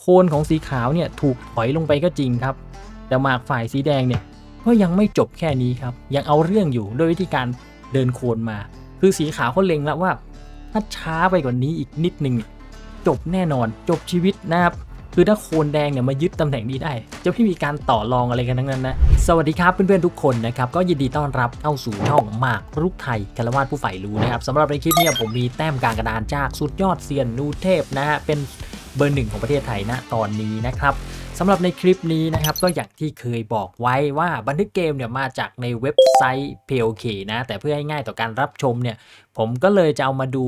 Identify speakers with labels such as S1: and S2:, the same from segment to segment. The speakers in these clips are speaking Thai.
S1: โคนของสีขาวเนี่ยถูกถอยลงไปก็จริงครับ แต่หมากฝ่ายสีแดงเนี่ยก็ยังไม่จบแค่นี้ครับยังเอาเรื่องอยู่ด้วยวิธีการเดินโคนมา คือสีขาวเขาเล็งแล้วว่า ถ้าช้าไปกว่านี้อีกนิดนึง่งจบแน่นอน จบชีวิตนะครับคือถ้าโคนแดงเนี่ยมายึดตำแหน่งนี้ได้ จะไม่มีการต่อรองอะไรกันทั้งนั้นนะสวัสดีครับเพื่อนๆทุกคนนะครับก็ยินดีต้อนรับเข้าสู่ช่องหมากรุกไทยคารวาสผู้ใฝ่รู้นะครับสำหรับในคลิปนี้ผมมีแต้มการกระดานจากสุดยอดเซียนนูเทพนะฮะเป็นบอร์หนึ่งของประเทศไทยณตอนนี้นะครับสำหรับในคลิปนี้นะครับก็อย่างที่เคยบอกไว้ว่าบันทึกเกมเนี่ยมาจากในเว็บไซต์ PLK นะ แต่เพื่อให้ง่ายต่อการรับชมเนี่ย ผมก็เลยจะเอามาดู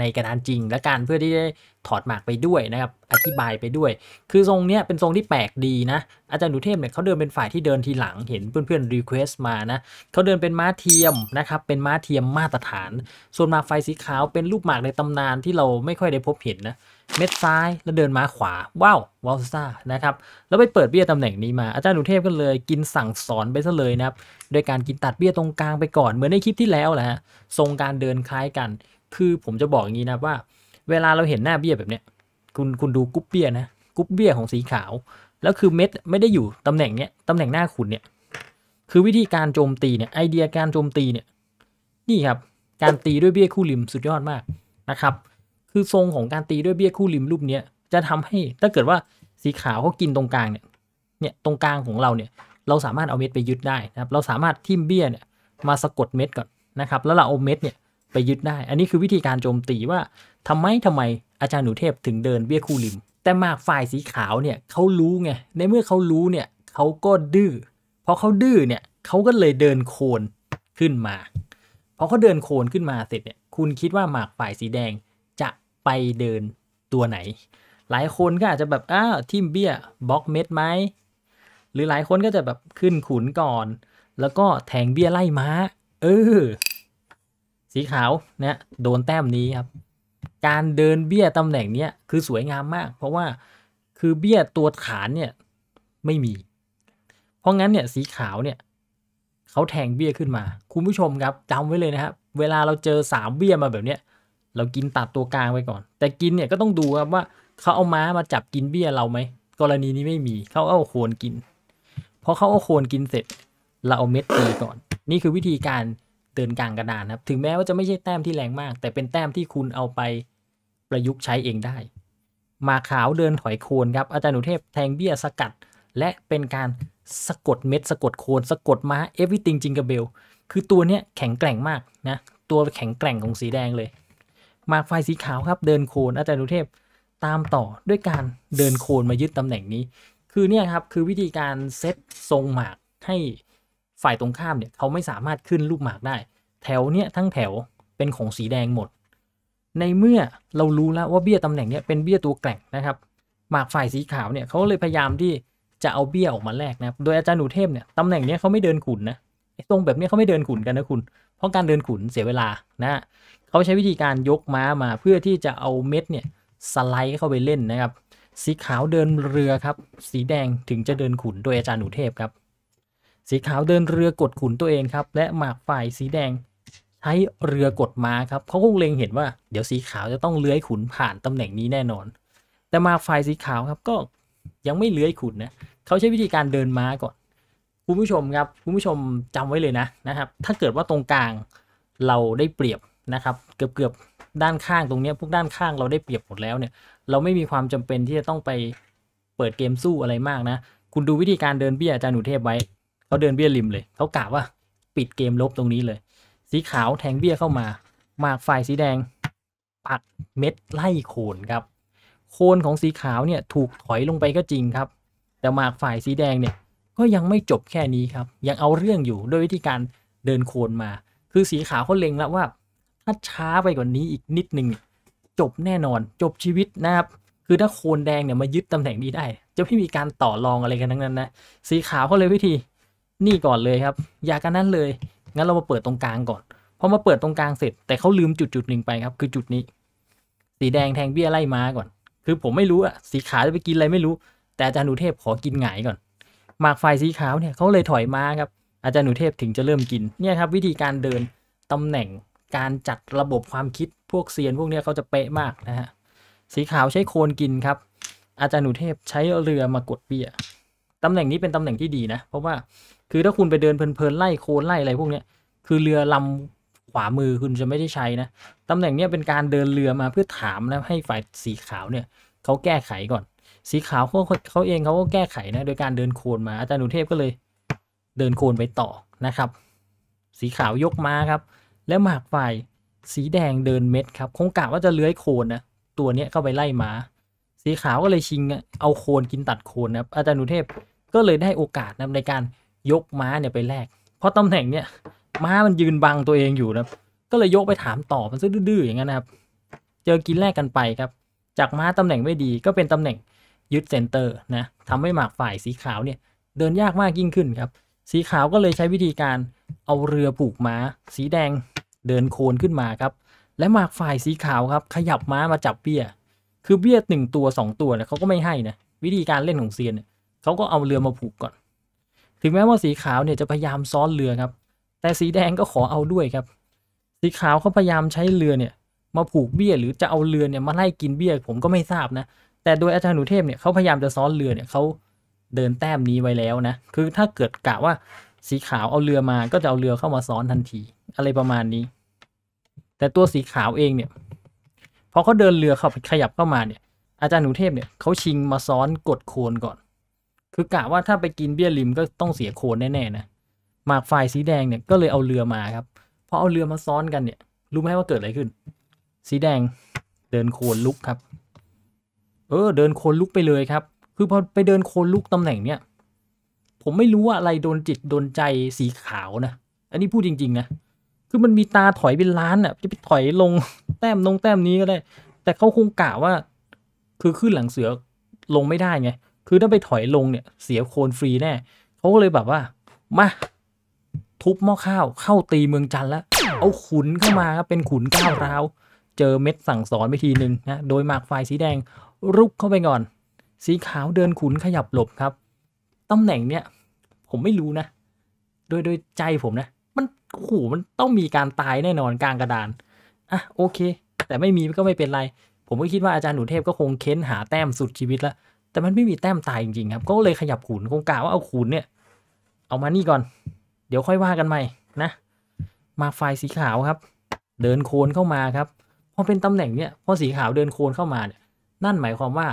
S1: ในกระดานจริงและการเพื่อที่ได้ถอดหมากไปด้วยนะครับอธิบายไปด้วย คือทรงเนี้ยเป็นทรงที่แปลกดีนะ อาจารย์หนูเทพเนี่ยเขาเดินเป็นฝ่ายที่เดินทีหลังเห็นเพื่อนๆรีเควสต์มานะเขาเดินเป็นม้าเทียมนะครับเป็นม้าเทียมมาตรฐานส่วนมาไฟสีขาวเป็นรูปหมากในตำนานที่เราไม่ค่อยได้พบเห็นนะเม็ดซ้ายแล้วเดินมาขวาว้าววอลซ่านะครับแล้วไปเปิดเบี้ยตำแหน่งนี้มาอาจารย์หนูเทพก็เลยกินสั่งสอนไปซะเลยนะครับโดยการกินตัดเบี้ยตรงกลางไปก่อน เหมือนในคลิปที่แล้วแหละฮะทรงการเดินคล้ายกัน คือผมจะบอกอย่างนี้นะว่า เวลาเราเห็นหน้าเบี้ยแบบเนี้ยคุณคุณดูกุ๊บเบี้ยนะกุ๊บเบี้ยของสีขาวแล้วคือเม็ดไม่ได้อยู่ตำแหน่งเนี้ยตำแหน่งหน้าขุนเนี่ยคือวิธีการโจมตีเนี่ยไอเดียการโจมตีเนี่ยนี่ครับ การตีด้วยเบี้ยคู่ริมสุดยอดมากนะครับคือทรงของการตีด้วยเบี้ย คู่ริมรูปเนี้ย จะทำให้ถ้าเกิดว่าสีขาวเขากินตรงกลางเนี่ยเนี่ย ตรงกลางของเราเนี่ยเราสามารถเอาเม็ดไปยึดได้นะครับเราสามารถทิ่มเบี้ยเนี่ยมาสะกดเม็ดก่อนนะครับแล้วเราเอาเม็ดเนี่ยไปยึดได้ อันนี้คือวิธีการโจมตีว่า ทำไมทำไมอาจารย์หนูเทพถึงเดินเบี้ย คู่ริม แต่มากฝ่ายสีขาวเนี่ยเขารู้ไงในเมื่อเขารู้เนี่ยเขาก็ดื้อพอเขาดื้อเนี่ยเขาก็เลยเดินโคนขึ้นมาพอเขาเดินโคนขึ้นมาเสร็จเนี่ยคุณคิดว่าหมากฝ่ายสีแดงไปเดินตัวไหน หลายคนก็อาจจะแบบอ้าวทิมเบี้ยบล็อกเม็ดไหมหรือหลายคนก็จะแบบขึ้นขุนก่อน แล้วก็แทงเบี้ยไล่ม้า เออ สีขาวเนี่ย โดนแต้มนี้ครับ การเดินเบี้ยตำแหน่งเนี้ยคือสวยงามมาก เพราะว่าคือเบี้ยตัวขานเนี่ยไม่มี เพราะงั้นเนี่ยสีขาวเนี่ยเขาแทงเบี้ยขึ้นมา คุณผู้ชมครับจำไว้เลยนะครับเวลาเราเจอสามเบี้ยมาแบบเนี้ยเรากินตัดตัวกลางไปก่อน แต่กินเนี่ยก็ต้องดูครับว่าเขาเอาม้ามาจับกินเบี้ยเราไหม กรณีนี้ไม่มี เขาเอาโคนกินพอเขาเอาโคนกินเสร็จ เราเอาเม็ดตีก่อน นี่คือวิธีการเตือนกลางกระดานครับ ถึงแม้ว่าจะไม่ใช่แต้มที่แรงมาก แต่เป็นแต้มที่คุณเอาไปประยุกต์ใช้เองได้มาขาวเดินถอยโคนครับอาจารย์หนุเทพแทงเบี้ยสกัด และเป็นการสะกดเม็ดสะกดโคนสะกดม้าเอฟวิติงจิงกระเบลคือตัวเนี้ยแข็งแกร่งมากนะ ตัวแข็งแกร่งของสีแดงเลยมากไฟสีขาวครับ เดินโคนอาจารย์ดุเทพตามต่อด้วยการเดินโคนมายึดตำแหน่งนี้ คือเนี่ยครับคือวิธีการเซตทรงหมากให้ฝ่ายตรงข้ามเนี่ยเขาไม่สามารถขึ้นรูปหมากได้ แถวเนี่ยทั้งแถวเป็นของสีแดงหมด ในเมื่อเรารู้แล้วว่าเบี้ยตำแหน่งเนี่ยเป็นเบี้ยตัวแกร่งนะครับหมากฝ่ายสีขาวเนี่ยเขาเลยพยายามที่จะเอาเบี้ยออกมาแลกนะครับโดยอาจารย์หนูเทพเนี่ยตำแหน่งเนี้ยเขาไม่เดินขุนนะตรงแบบนี้เขาไม่เดินขุนกันนะคุณ เพราะการเดินขุนเสียเวลานะเขาใช้วิธีการยกม้ามาเพื่อที่จะเอาเม็ดเนี่ยสไลด์เข้าไปเล่นนะครับ สีขาวเดินเรือครับ สีแดงถึงจะเดินขุนโดยอาจารย์หนูเทพครับ สีขาวเดินเรือกดขุนตัวเองครับ และหมากฝ่ายสีแดงใช้เรือกดม้าครับเขาคงเล็งเห็นว่า เดี๋ยวสีขาวจะต้องเลื้อยขุนผ่านตำแหน่งนี้แน่นอน แต่มาฝ่ายสีขาวครับก็ยังไม่เลื้อยขุนนะเขาใช้วิธีการเดินม้าก่อนคุณผู้ชมครับคุณผู้ชมจำไว้เลยนะนะครับ ถ้าเกิดว่าตรงกลางเราได้เปรียบนะครับ เกือบเกือบด้านข้างตรงนี้ พวกด้านข้างเราได้เปรียบหมดแล้วเนี่ย เราไม่มีความจำเป็นที่จะต้องไปเปิดเกมสู้อะไรมากนะ คุณดูวิธีการเดินเบี้ยอาจารย์หนูเทพไว้เขาเดินเบี้ยริมเลยเขากะว่าปิดเกมลบตรงนี้เลย สีขาวแทงเบี้ยเข้ามาหมากฝ่ายสีแดง ปักเม็ด ไล่โคนครับโคนของสีขาวเนี่ยถูกถอยลงไปก็จริงครับ แต่หมากฝ่ายสีแดงเนี่ยก็ยังไม่จบแค่นี้ครับ ยังเอาเรื่องอยู่ด้วยวิธีการเดินโคนมา คือสีขาวเขาเล็งแล้วว่า ถ้าช้าไปกว่านี้อีกนิดนึงจบแน่นอน จบชีวิตนะครับ คือถ้าโคนแดงเนี่ยมายึดตำแหน่งนี้ได้ จะไม่มีการต่อรองอะไรกันทั้งนั้นนะ สีขาวเขาเลยวิธีนี่ก่อนเลยครับ อยากันนั้นเลย งั้นเรามาเปิดตรงกลางก่อนพอมาเปิดตรงกลางเสร็จ แต่เขาลืมจุดจุดหนึ่งไปครับ คือจุดนี้ สีแดงแทงเบี้ยไล่ม้าก่อน คือผมไม่รู้อะสีขาวจะไปกินอะไรไม่รู้ แต่อาจารย์หนูเทพขอกินหงก่อนหมากไฟสีขาวเนี่ยเขาเลยถอยมาครับอาจารย์หนูเทพถึงจะเริ่มกินเนี่ยครับวิธีการเดิน ตำแหน่งการจัดระบบความคิดพวกเซียน พวกเนี้ยเขาจะเป๊ะมากนะฮะสีขาวใช้โคนกินครับ อาจารย์หนูเทพใช้เรือมากดเบี้ยตำแหน่งนี้เป็นตำแหน่งที่ดีนะเพราะว่าคือถ้าคุณไปเดินเพลินๆ ไล่โคนไล่อะไรพวกเนี้ยคือเรือลำขวามือคุณจะไม่ได้ใช้นะตำแหน่งนี้เป็นการเดินเรือมาเพื่อถามนะให้ฝ่ายสีขาวเนี่ยเขาแก้ไขก่อนสีขาวเขาเขาเองเขาก็แก้ไขนะโดยการเดินโคนมาอาจารย์หนุเทพก็เลยเดินโคนไปต่อนะครับ สีขาวยกม้าครับ แล้วหมากฝ่ายสีแดงเดินเม็ดครับ คงกะว่าจะเลื้อยโคนนะตัวเนี้ยเข้าไปไล่ม้าสีขาวก็เลยชิงเอาโคนกินตัดโคนนะครับอาจารย์หนุเทพก็เลยได้โอกาสนะในการยกม้าเนี่ยไปแลกเพราะตำแหน่งเนี่ยม้ามันยืนบังตัวเองอยู่นะก็เลยยกไปถามต่อมันซอดื้อๆอย่างนั้นนะครับ เจอกินแลกกันไปครับ จากม้าตำแหน่งไม่ดีก็เป็นตำแหน่งยึดเซนเตอร์นะทำให้หมากฝ่ายสีขาวเนี่ยเดินยากมากยิ่งขึ้นครับสีขาวก็เลยใช้วิธีการเอาเรือผูกม้าสีแดงเดินโคนขึ้นมาครับ และหมากฝ่ายสีขาวครับ ขยับม้ามาจับเบี้ย คือเบี้ยหนึ่งตัวสองตัวเนี่ยเขาก็ไม่ให้นะ วิธีการเล่นของเซียนเขาก็เอาเรือมาผูกก่อนถึงแม้ว่าสีขาวเนี่ยจะพยายามซ้อนเรือครับแต่สีแดงก็ขอเอาด้วยครับ สีขาวเขาพยายามใช้เรือเนี่ยมาผูกเบี้ยหรือจะเอาเรือเนี่ยมาไล่กินเบี้ยผมก็ไม่ทราบนะแต่โดยอาจารย์หนูเทพเนี่ยเขาพยายามจะซ้อนเรือเนี่ยเขาเดินแต้มนี้ไว้แล้วนะ คือถ้าเกิดกะว่าสีขาวเอาเรือมาก็จะเอาเรือเข้ามาซ้อนทันทีอะไรประมาณนี้ แต่ตัวสีขาวเองเนี่ยพอเขาเดินเรือเขาขยับเข้ามาเนี่ยอาจารย์หนูเทพเนี่ยเขาชิงมาซ้อนกดโคนก่อน คือกะว่าถ้าไปกินเบี้ยริมก็ต้องเสียโคนแน่ๆนะหมากฝ่ายสีแดงเนี่ยก็เลยเอาเรือมาครับพอเอาเรือมาซ้อนกันเนี่ยรู้ไหมว่าเกิดอะไรขึ้น สีแดงเดินโคนลุกครับเออเดินโคนลุกไปเลยครับ คือ พอไปเดินโคนลุกตำแหน่งเนี้ยผมไม่รู้ว่าอะไรโดนจิต โดนใจสีขาวนะ อันนี้พูดจริง ๆนะคือมันมีตาถอยเป็นล้านอ่ะจะไปถอยลงแต้มลงแต้มนี้ก็ได้ แต่เขาคงกะว่า คือขึ้นหลังเสือลงไม่ได้ไง คือถ้าไปถอยลงเนี่ยเสียโคนฟรีแน่เขาก็เลยแบบว่า มาทุบหม้อข้าว เข้าตีเมืองจันแล้วเอาขุนเข้ามาเป็นขุนก้าวราวเจอเม็ดสั่งสอนไปทีหนึ่งนะ โดยหมากไฟสีแดง รุกเข้าไปก่อน สีขาวเดินขุนขยับหลบครับ ตำแหน่งเนี้ย ผมไม่รู้นะ โดยโดยใจผมนะ มันขู่มันต้องมีการตายแน่นอนกลางกระดาน อ่ะโอเค แต่ไม่มีก็ไม่เป็นไร ผมก็คิดว่าอาจารย์หนูเทพก็คงเค้นหาแต้มสุดชีวิตละแต่มันไม่มีแต้มตายจริงๆครับ ก็เลยขยับขุนคงกะวว่าเอาขุนเนี่ยเอามานี่ก่อน เดี๋ยวค่อยว่ากันใหม่นะมาไฟสีขาวครับ เดินโคนเข้ามาครับพอเป็นตำแหน่งเนี่ยพอสีขาวเดินโคลนเข้ามาเนี่ยนั่นหมายความว่า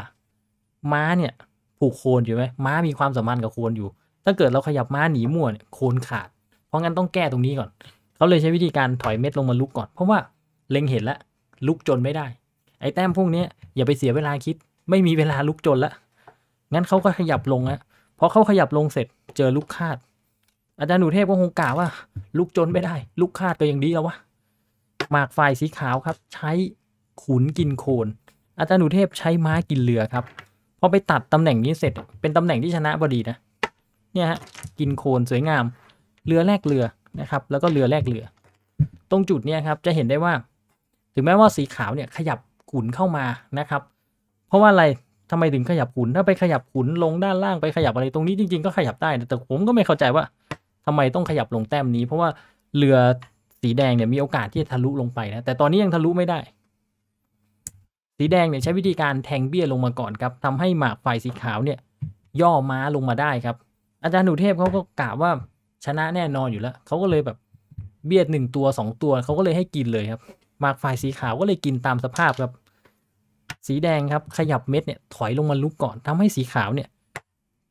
S1: ม้าเนี่ยผูกโคลนอยู่ไหมม้ามีความสัมพันธ์กับโคลนอยู่ ถ้าเกิดเราขยับม้าหนีมั่วเนี่ยโคลนขาด เพราะงั้นต้องแก้ตรงนี้ก่อน เขาเลยใช้วิธีการถอยเม็ดลงมาลุกก่อนเพราะว่าเล็งเห็นแล้วลุกจนไม่ได้ ไอ้แต้มพวกนี้อย่าไปเสียเวลาคิด ไม่มีเวลาลุกจนละ งั้นเขาก็ขยับลงนะพอเขาขยับลงเสร็จเจอลูกคาดอาจารย์หนูเทพก็คงกล่าวว่าลุกจนไม่ได้ลูกคาดก็ยังดีแล้ววะหมากฝ่ายสีขาวครับใช้ขุนกินโคนอาจารย์หนูเทพใช้ม้ากินเรือครับพอไปตัดตำแหน่งนี้เสร็จเป็นตำแหน่งที่ชนะพอดีนะเนี่ยฮะกินโคนสวยงาม เรือแลกเรือนะครับแล้วก็เรือแลกเรือ ตรงจุดเนี้ยครับจะเห็นได้ว่า ถึงแม้ว่าสีขาวเนี่ยขยับขุนเข้ามานะครับ เพราะว่าอะไรทำไมถึงขยับขุน ถ้าไปขยับขุนลงด้านล่างไปขยับอะไรตรงนี้จริงๆ ก็ขยับได้ แต่ผมก็ไม่เข้าใจว่าทำไมต้องขยับลงแต้มนี้ เพราะว่าเรือสีแดงเนี่ยมีโอกาสที่จะทะลุลงไปนะแต่ตอนนี้ยังทะลุไม่ได้ สีแดงเนี่ยใช้วิธีการแทงเบี้ยลงมาก่อนครับทำให้หมากไฟสีขาวเนี่ยย่อม้าลงมาได้ครับ อาจารย์หนูเทพเขาก็กล่าวว่าชนะแน่นอนอยู่แล้วเขาก็เลยแบบเบียดหนึ่งตัวสองตัวเขาก็เลยให้กินเลยครับหมากฝ่ายสีขาวก็เลยกินตามสภาพครับ สีแดงครับขยับเม็ดเนี่ยถอยลงมาลุกก่อน ทำให้สีขาวเนี่ย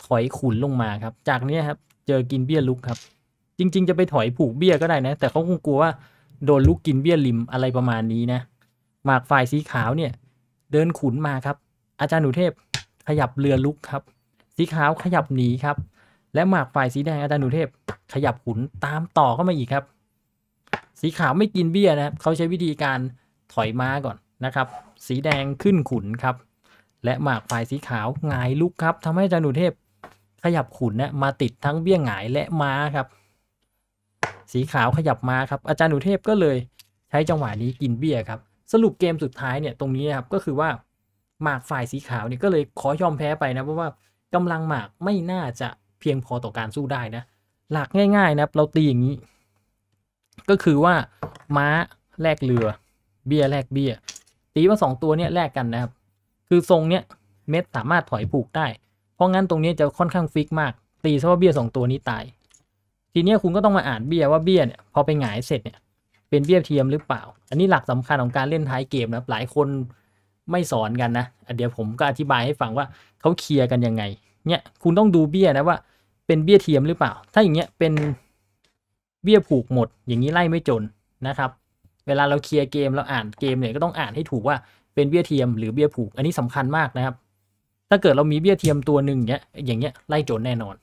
S1: ถอยขุนลงมาครับจากนี้ครับเจอกินเบี้ยลุกครับจริง ๆ จะไปถอยผูกเบี้ยก็ได้นะแต่เขาคงกลัวว่าโดนลูกกินเบี้ยริมอะไรประมาณนี้นะหมากฝ่ายสีขาวเนี่ย เดินขุนมาครับอาจารย์หนูเทพขยับเรือลุกครับ สีขาวขยับหนีครับ และหมากฝ่ายสีแดงอาจารย์หนูเทพขยับขุนตามต่อเข้ามาอีกครับ สีขาวไม่กินเบี้ยนะครับเขาใช้วิธีการถอยม้าก่อนนะครับ สีแดงขึ้นขุนครับ และหมากฝ่ายสีขาวงายลุกครับทำให้อาจารย์หนูเทพขยับขุนนะมาติดทั้งเบี้ยงายและม้าครับสีขาวขยับมาครับ อาจารย์หนูเทพก็เลยใช้จังหวะนี้กินเบีย้ยครับสรุปเกมสุดท้ายเนี่ยตรงนี้นครับก็คือว่า หมากฝ่ายสีขาวเนี่ยก็เลยขอยอมแพ้ไปนะเพราะว่ากำลังหมากไม่น่าจะเพียงพอต่อการสู้ได้นะหลักง่ายๆนะครับเราตีอย่างนี้ ก็คือว่าม้าแลกเรือ เบีย้ยแลกเบีย้ยตีว่างตัวเนี่ยแลกกันนะครับ คือทรงเนี่ยเม็ดสามารถถอยผูกได้ เพราะงั้นตรงนี้จะค่อนข้างฟิกมากตีซะว่าเบีย้ยงตัวนี้ตายทีนี้คุณก็ต้องมาอ่านเบี้ยว่าเบี้ยเนี่ยพอไปหงายเสร็จเนี่ยเป็นเบี้ยเทียมหรือเปล่า อันนี้หลักสำคัญของการเล่นท้ายเกมนะหลายคนไม่สอนกันนะเดี๋ยวผมก็อธิบายให้ฟังว่าเขาเคลียร์กันยังไงเนี่ยคุณต้องดูเบี้ยนะว่า เป็นเบี้ยเทียมหรือเปล่า ถ้าอย่างเงี้ยเป็นเบี้ยผูกหมด อย่างนี้ไล่ไม่จนนะครับ เวลาเราเคลียร์เกมเราอ่านเกมเนี่ยก็ต้องอ่านให้ถูกว่าเป็นเบี้ยเทียมหรือเบี้ยผูก อันนี้สำคัญมากนะครับ ถ้าเกิดเรามีเบี้ยเทียมตัวหนึ่งเนี้ยอย่างเงี้ยไล่จนแน่นอน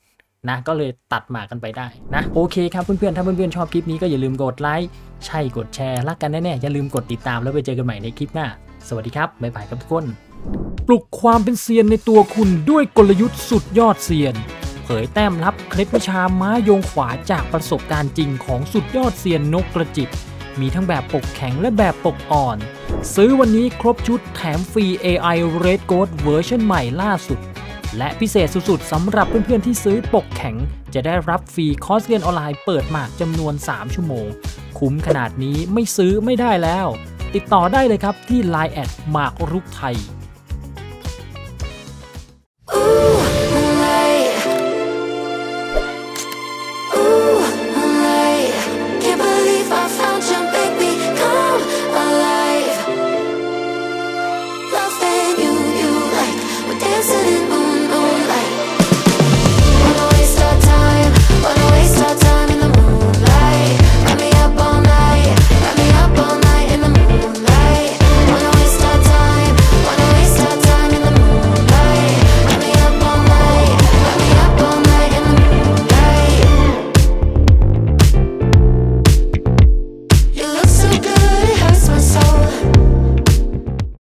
S1: นะก็เลยตัดหมากันไปได้นะโอเคครับเพื่อนๆถ้าเพื่อนๆชอบคลิปนี้ ก็อย่าลืมกดไลค์ใช่กดแชร์รักกันแน่ๆอย่าลืมกดติดตามแล้วไปเจอกันใหม่ในคลิปหน้า สวัสดีครับบ๊ายบายครับทุกคน ปลุกความเป็นเซียนในตัวคุณด้วยกลยุทธ์สุดยอดเซียน เผยแต้มลับเคล็ดวิชาม้ายงขวาจากประสบการณ์จริงของสุดยอดเซียนนกกระจิบมีทั้งแบบปกแข็งและแบบปกอ่อน ซื้อวันนี้ครบชุดแถมฟรี AI Red Gold เวอร์ชันใหม่ล่าสุดและพิเศษสุดๆสำหรับเพื่อนๆที่ซื้อปกแข็ง จะได้รับฟรีคอร์สเรียนออนไลน์เปิดหมากจำนวน 3 ชั่วโมง คุ้มขนาดนี้ไม่ซื้อไม่ได้แล้ว ติดต่อได้เลยครับที่ Line แอดหมากรุกไทย